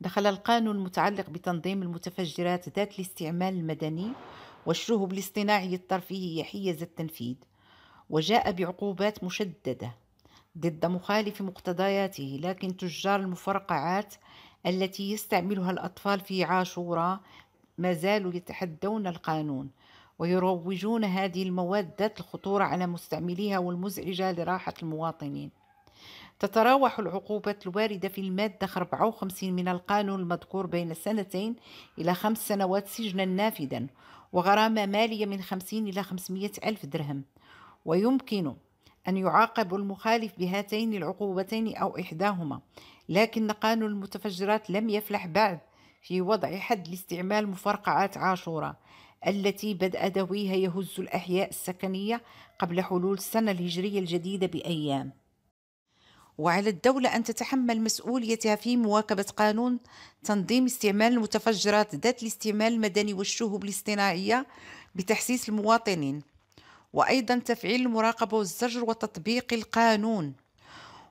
دخل القانون المتعلق بتنظيم المتفجرات ذات الاستعمال المدني والشهب الاصطناعي الترفيهي حيز التنفيذ وجاء بعقوبات مشددة ضد مخالف مقتضياته لكن تجار المفرقعات التي يستعملها الأطفال في عاشورة ما زالوا يتحدون القانون ويروجون هذه المواد ذات الخطورة على مستعمليها والمزعجة لراحة المواطنين تتراوح العقوبات الواردة في المادة 54 من القانون المذكور بين سنتين إلى خمس سنوات سجنا نافذا وغرامة مالية من 50 إلى 500 ألف درهم ويمكن أن يعاقب المخالف بهاتين العقوبتين أو إحداهما لكن قانون المتفجرات لم يفلح بعد في وضع حد لاستعمال مفرقعات عاشورة التي بدأ دويها يهز الأحياء السكنية قبل حلول السنة الهجرية الجديدة بأيام وعلى الدولة أن تتحمل مسؤوليتها في مواكبة قانون تنظيم استعمال المتفجرات ذات الاستعمال المدني والشهب الاصطناعية بتحسيس المواطنين وأيضا تفعيل المراقبة والزجر وتطبيق القانون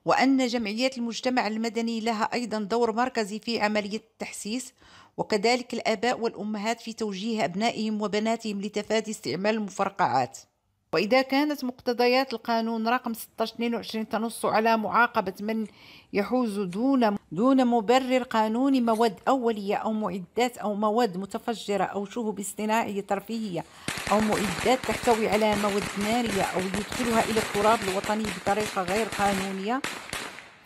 وأن جمعيات المجتمع المدني لها أيضا دور مركزي في عملية التحسيس وكذلك الآباء والأمهات في توجيه أبنائهم وبناتهم لتفادي استعمال المفرقعات وإذا كانت مقتضيات القانون رقم 1622 تنص على معاقبة من يحوز دون دون مبرر قانوني مواد أولية أو معدات أو مواد متفجرة أو شهب اصطناعية ترفيهية أو معدات تحتوي على مواد نارية أو يدخلها إلى التراب الوطني بطريقة غير قانونية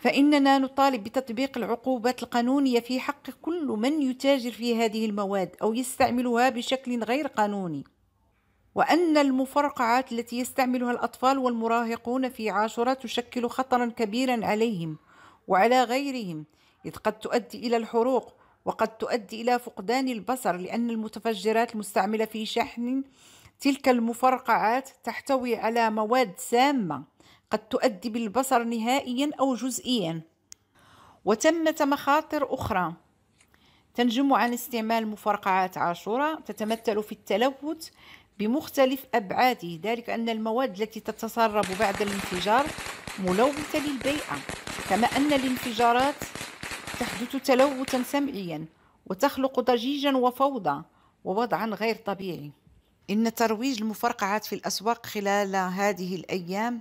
فإننا نطالب بتطبيق العقوبات القانونية في حق كل من يتاجر في هذه المواد أو يستعملها بشكل غير قانوني وأن المفرقعات التي يستعملها الأطفال والمراهقون في عاشورة تشكل خطرا كبيرا عليهم وعلى غيرهم إذ قد تؤدي إلى الحروق وقد تؤدي إلى فقدان البصر لأن المتفجرات المستعملة في شحن تلك المفرقعات تحتوي على مواد سامة قد تؤدي بالبصر نهائيا أو جزئيا وثمة مخاطر أخرى تنجم عن استعمال مفرقعات عاشورة تتمثل في التلوث بمختلف أبعاده ذلك أن المواد التي تتسرب بعد الانفجار ملوثة للبيئة كما أن الانفجارات تحدث تلوثا سمعيا وتخلق ضجيجا وفوضى ووضعا غير طبيعي إن ترويج المفرقعات في الأسواق خلال هذه الأيام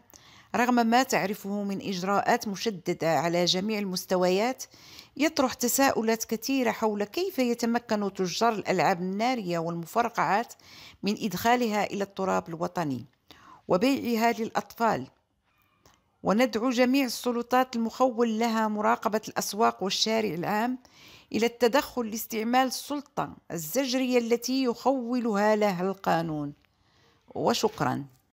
رغم ما تعرفه من إجراءات مشددة على جميع المستويات يطرح تساؤلات كثيرة حول كيف يتمكن تجار الألعاب النارية والمفرقعات من إدخالها إلى التراب الوطني وبيعها للأطفال وندعو جميع السلطات المخول لها مراقبة الأسواق والشارع العام إلى التدخل لاستعمال السلطة الزجرية التي يخولها لها القانون وشكراً